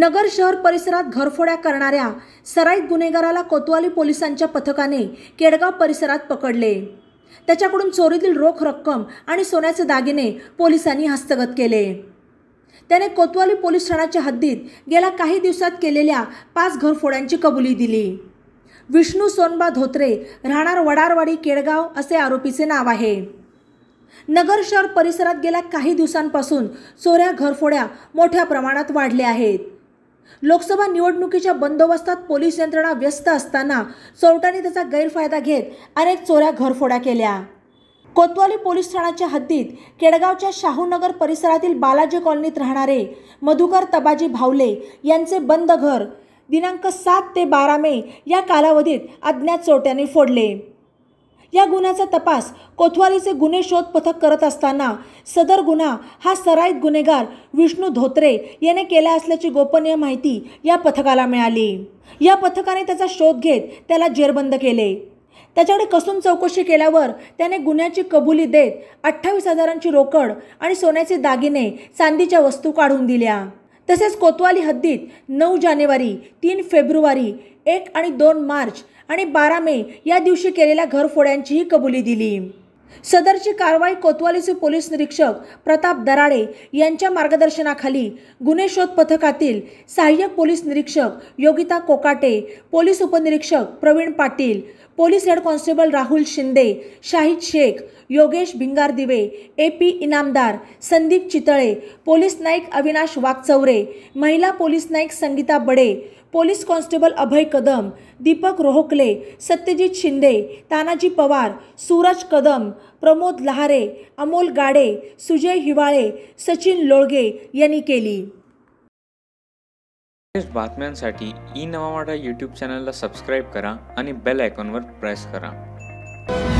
नगर शहर परिसरात घरफोड्या करणाऱ्या सराईत गुन्हेगाराला कोतवाली पोलिसांच्या पथकाने केडगाव परिसरात पकडले त्याच्याकडून चोरीतील रोख रक्कम आणि सोन्याचे दागिने पोलिसांनी हस्तगत केले त्याने कोतवाली पोलीस ठाण्याच्या हद्दीत गेल्या काही दिवसात केलेल्या पाच घरफोड्यांची कबुली दिली विष्णू सोनबा धोत्रे राहणार वडारवाडी केडगाव असे आरोपीचे नाव आहे नगर शहर परिसरात गेल्या काही दिवसांपासून चोऱ्या घरफोड्या मोठ्या प्रमाणात वाढल्या आहेत लोकसभा निवडणुकीच्या बंदोबस्तात पोलीस यंत्रणा व्यस्त असताना चोरट्यांनी त्याचा गैरफायदा घेत अनेक चोऱ्या घरफोड्या केल्या कोतवाली पोलीस ठाण्याच्या हद्दीत केडगावच्या शाहूनगर परिसरातील बालाजी कॉलनीत राहणारे मधुकर तबाजी भावले यांचे बंद घर दिनांक सात ते बारा मे या कालावधीत अज्ञात चोरट्यांनी फोडले या गुन्ह्याचा तपास कोथवालीचे गुन्हे शोध पथक करत असताना सदर गुन्हा हा सराईत गुन्हेगार विष्णू धोत्रे याने केला असल्याची गोपनीय माहिती या पथकाला मिळाली या पथकाने त्याचा शोध घेत त्याला जेरबंद केले त्याच्याकडे कसून चौकशी केल्यावर त्याने गुन्ह्याची कबुली देत अठ्ठावीस हजारांची रोकड आणि सोन्याचे दागिने चांदीच्या वस्तू काढून दिल्या तसेच कोतवाली हद्दीत नऊ जानेवारी तीन फेब्रुवारी एक आणि दोन मार्च आणि बारा मे या दिवशी केलेल्या घरफोड्यांचीही कबुली दिली सदरची कारवाई कोतवालीचे पोलीस निरीक्षक प्रताप दराडे यांच्या मार्गदर्शनाखाली गुन्हे शोध पथकातील सहाय्यक पोलीस निरीक्षक योगिता कोकाटे पोलीस उपनिरीक्षक Pravin Patil police head constable Rahul Shinde Shahid Sheikh Yogesh Bhingardive A P Inamdar Sandeep Chitale police naik Avinash Waghchaure महिला police naik Sangeeta Bade police constable Abhay Kadam Deepak Rohakale Satyajit Shinde Tanaji Pawar Suraj Kadam Pramod Lahare Amol Gade Sujay Hiwale Sachin Lolage यांनी केली बातम्यांसाठी ई नवामाडा यूट्यूब चॅनलला सबस्क्राईब करा आणि बेल आयकॉनवर प्रेस करा